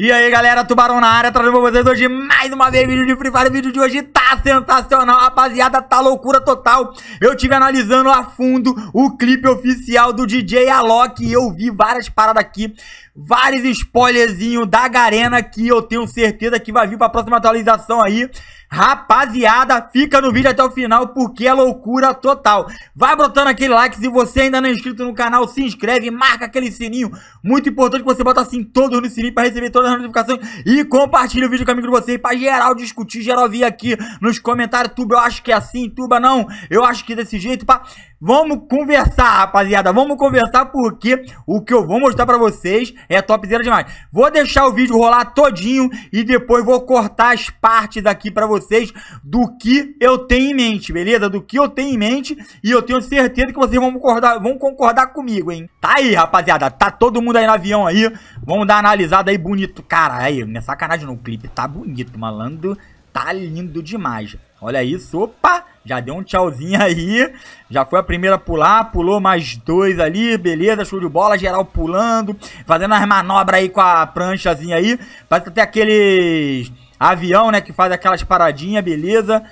E aí galera, Tubarão na área, trazendo pra vocês hoje mais uma vez vídeo de Free Fire. O vídeo de hoje tá sensacional, rapaziada, tá loucura total. Eu tive analisando a fundo o clipe oficial do DJ Alok e eu vi várias paradas aqui vários spoilerzinhos da Garena que eu tenho certeza que vai vir pra próxima atualização aí. Rapaziada, fica no vídeo até o final porque é loucura total. Vai botando aquele like, se você ainda não é inscrito no canal, se inscreve, marca aquele sininho. Muito importante que você bota assim todos no sininho pra receber todas as notificações e compartilha o vídeo com o amigo de vocês pra geral discutir, geral vir aqui nos comentários. Tuba, eu acho que é assim, Tuba não, eu acho que é desse jeito, pá. Vamos conversar, rapaziada, vamos conversar porque o que eu vou mostrar pra vocês é topzera demais. Vou deixar o vídeo rolar todinho e depois vou cortar as partes aqui pra vocês do que eu tenho em mente, beleza? Do que eu tenho em mente e eu tenho certeza que vocês vão concordar, vão concordar comigo, hein? Tá aí, rapaziada. Tá todo mundo aí no avião aí. Vamos dar uma analisada aí bonito. Cara, aí, não é sacanagem no clipe. Tá bonito, malandro. Tá lindo demais. Olha isso. Opa! Já deu um tchauzinho aí. Já foi a primeira a pular, pulou mais dois ali, beleza, show de bola, geral pulando, fazendo as manobras aí com a pranchazinha aí. Parece até aqueles avião, né, que faz aquelas paradinhas, beleza.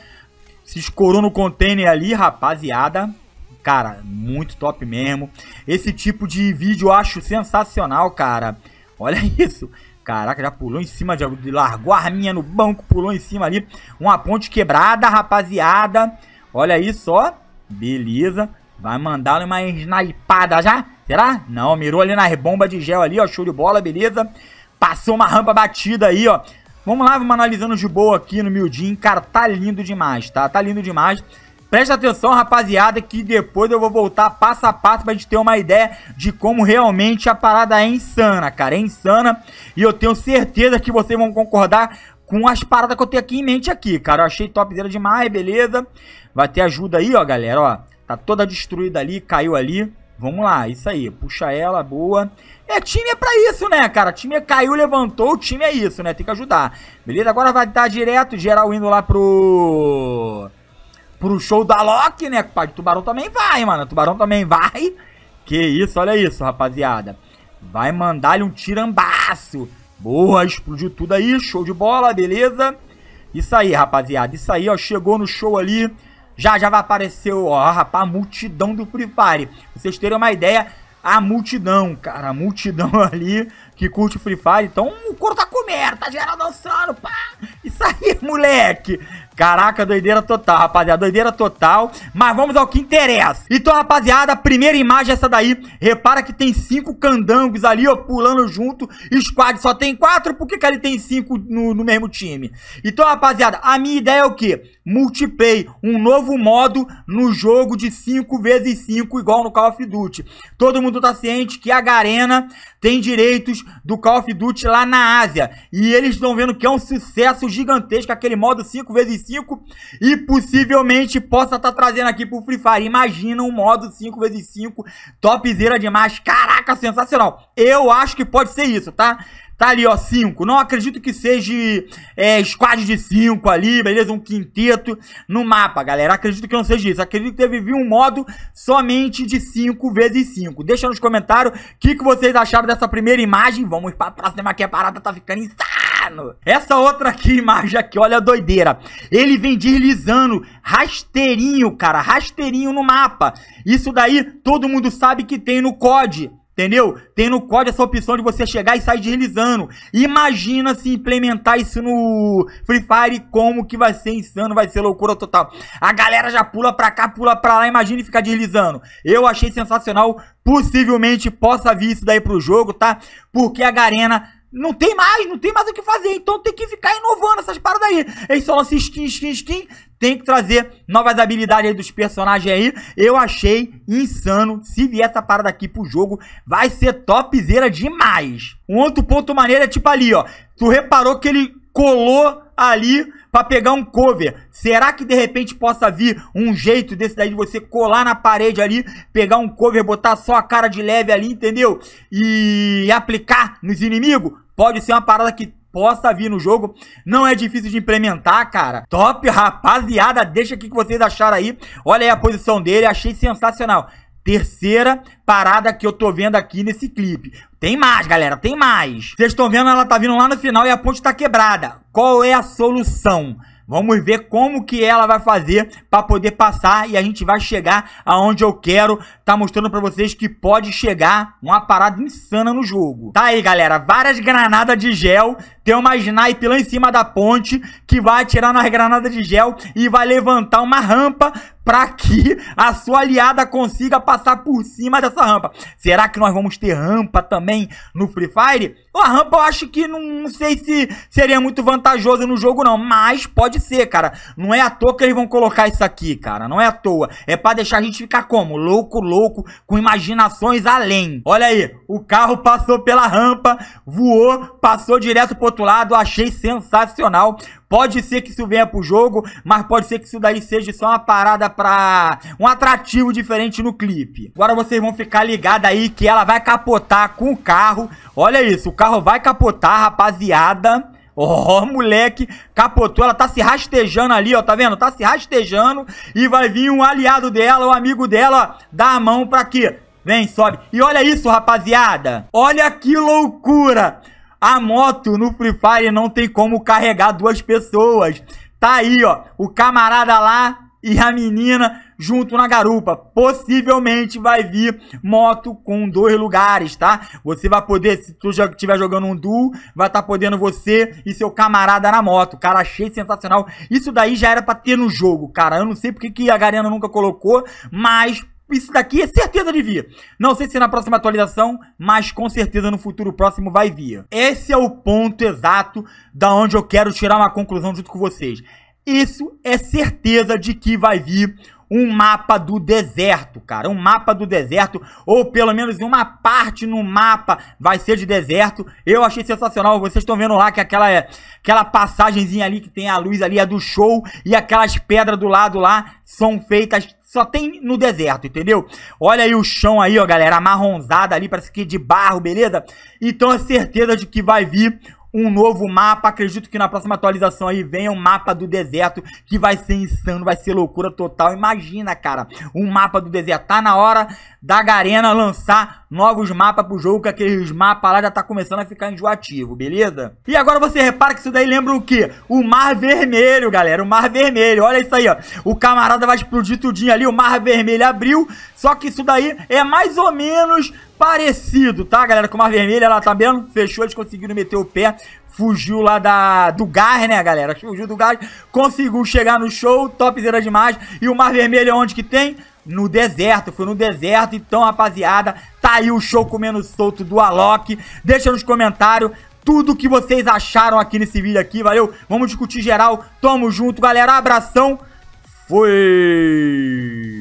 Se escorou no container ali, rapaziada. Cara, muito top mesmo. Esse tipo de vídeo eu acho sensacional, cara. Olha isso. Caraca, já pulou em cima de largou a arminha no banco, pulou em cima ali. Uma ponte quebrada, rapaziada. Olha aí só. Beleza. Vai mandar uma snipada já? Será? Não, mirou ali nas bombas de gel ali, ó. Show de bola, beleza. Passou uma rampa batida aí, ó. Vamos lá, vamos analisando de boa aqui no miudinho. Cara, tá lindo demais, tá? Tá lindo demais. Presta atenção, rapaziada, que depois eu vou voltar passo a passo pra gente ter uma ideia de como realmente a parada é insana, cara. É insana e eu tenho certeza que vocês vão concordar com as paradas que eu tenho aqui em mente aqui, cara. Eu achei dela demais, beleza. Vai ter ajuda aí, ó, galera, ó. Tá toda destruída ali, caiu ali. Vamos lá, isso aí. Puxa ela, boa. É, time é pra isso, né, cara? Time caiu, levantou, o time é isso, né? Tem que ajudar. Beleza? Agora vai dar direto, geral indo lá pro pro show da Loki, né, compadre? Tubarão também vai, mano. Tubarão também vai. Que isso, olha isso, rapaziada. Vai mandar-lhe um tirambaço. Boa, explodiu tudo aí. Show de bola, beleza? Isso aí, rapaziada. Isso aí, ó. Chegou no show ali. Já, já vai aparecer, ó, rapaz, a multidão do Free Fire. Pra vocês terem uma ideia, a multidão, cara. A multidão ali que curte Free Fire, então o couro tá comendo, tá geral dançando, pá! Isso aí, moleque! Caraca, doideira total, rapaziada, doideira total, mas vamos ao que interessa. Então, rapaziada, a primeira imagem é essa daí, repara que tem cinco candangos ali, ó, pulando junto, squad só tem quatro, por que que ali tem cinco no, no mesmo time? Então, rapaziada, a minha ideia é o quê? Multiplay, um novo modo no jogo de 5 vezes 5 igual no Call of Duty. Todo mundo tá ciente que a Garena tem direitos do Call of Duty lá na Ásia. E eles estão vendo que é um sucesso gigantesco aquele modo 5x5 e possivelmente possa estar tá trazendo aqui pro Free Fire. Imagina um modo 5x5 topzera demais. Caraca, sensacional. Eu acho que pode ser isso, tá? Tá ali, ó, cinco. Não acredito que seja é, squad de cinco ali, beleza? Um quinteto no mapa, galera. Acredito que não seja isso. Acredito que teve um modo somente de cinco vezes cinco. Deixa nos comentários o que, que vocês acharam dessa primeira imagem. Vamos pra próxima que a parada tá ficando insano. Essa outra aqui, imagem aqui, olha a doideira. Ele vem deslizando rasteirinho, cara. Rasteirinho no mapa. Isso daí todo mundo sabe que tem no COD. Entendeu? Tem no código essa opção de você chegar e sair deslizando. Imagina se implementar isso no Free Fire, como que vai ser insano, vai ser loucura total. A galera já pula pra cá, pula pra lá, imagina e ficar deslizando. Eu achei sensacional, possivelmente possa vir isso daí pro jogo, tá? Porque a Garena não tem mais, não tem mais o que fazer. Então tem que ficar inovando essas paradas aí. Eles só lançam assim, skin, skin, skin. Tem que trazer novas habilidades aí dos personagens aí. Eu achei insano. Se vier essa parada aqui pro jogo, vai ser topzera demais. Um outro ponto maneiro é tipo ali, ó. Tu reparou que ele colou ali para pegar um cover. Será que de repente possa vir um jeito desse daí de você colar na parede ali, pegar um cover, botar só a cara de leve ali, entendeu? E aplicar nos inimigos? Pode ser uma parada que possa vir no jogo. Não é difícil de implementar, cara. Top, rapaziada. Deixa aqui o que vocês acharam aí. Olha aí a posição dele. Achei sensacional. Terceira parada que eu tô vendo aqui nesse clipe. Tem mais, galera, tem mais. Vocês estão vendo, ela tá vindo lá no final e a ponte tá quebrada. Qual é a solução? Vamos ver como que ela vai fazer para poder passar e a gente vai chegar aonde eu quero. Tá mostrando para vocês que pode chegar uma parada insana no jogo. Tá aí, galera, várias granadas de gel tem uma snipe lá em cima da ponte que vai atirar nas granadas de gel e vai levantar uma rampa para que a sua aliada consiga passar por cima dessa rampa. Será que nós vamos ter rampa também no Free Fire? a rampa eu acho que não sei se seria muito vantajoso no jogo não, mas pode ser, cara. Não é à toa que eles vão colocar isso aqui, cara. Não é à toa. É para deixar a gente ficar como? Louco, louco, com imaginações além. Olha aí, o carro passou pela rampa, voou, passou direto pro outro lado, achei sensacional. Pode ser que isso venha pro jogo, mas pode ser que isso daí seja só uma parada pra... Um atrativo diferente no clipe. Agora vocês vão ficar ligados aí que ela vai capotar com o carro. Olha isso, o carro vai capotar, rapaziada. Ó, oh, moleque, capotou, ela tá se rastejando ali, ó, tá vendo? Tá se rastejando e vai vir um aliado dela, um amigo dela, dar a mão pra quê? Vem, sobe. E olha isso, rapaziada. Olha que loucura. A moto no Free Fire não tem como carregar duas pessoas. Tá aí, ó. O camarada lá e a menina junto na garupa. Possivelmente vai vir moto com dois lugares, tá? Você vai poder, se tu já estiver jogando um duo, vai estar tá podendo você e seu camarada na moto. Cara, achei sensacional. Isso daí já era pra ter no jogo, cara. Eu não sei porque que a Garena nunca colocou, mas isso daqui é certeza de vir. Não sei se na próxima atualização, mas com certeza no futuro próximo vai vir. Esse é o ponto exato da onde eu quero tirar uma conclusão junto com vocês. Isso é certeza de que vai vir um mapa do deserto, cara. Um mapa do deserto, ou pelo menos uma parte no mapa vai ser de deserto. Eu achei sensacional. Vocês estão vendo lá que aquela, aquela passagenzinha ali que tem a luz ali é do show. E aquelas pedras do lado lá são feitas só tem no deserto, entendeu? Olha aí o chão aí, ó, galera, amarronzada ali, parece que de barro, beleza? Então, a certeza de que vai vir um novo mapa. Acredito que na próxima atualização aí venha um mapa do deserto, que vai ser insano, vai ser loucura total. Imagina, cara, um mapa do deserto. Tá na hora da Garena lançar novos mapas pro jogo, que aqueles mapas lá já tá começando a ficar enjoativo, beleza? E agora você repara que isso daí lembra o quê? O Mar Vermelho, galera, o Mar Vermelho, olha isso aí, ó. O camarada vai explodir tudinho ali, o Mar Vermelho abriu, só que isso daí é mais ou menos parecido, tá, galera? Com o Mar Vermelho, ela tá vendo? Fechou, eles conseguiram meter o pé, fugiu lá da, do gás, né, galera? Fugiu do gás, conseguiu chegar no show, topzera demais. E o Mar Vermelho é onde que tem? No deserto, foi no deserto. Então, rapaziada, Tá aí o show comendo solto do Alok. Deixa nos comentários tudo que vocês acharam aqui nesse vídeo aqui, valeu? Vamos discutir geral. Tamo junto, galera. Abração. Fui!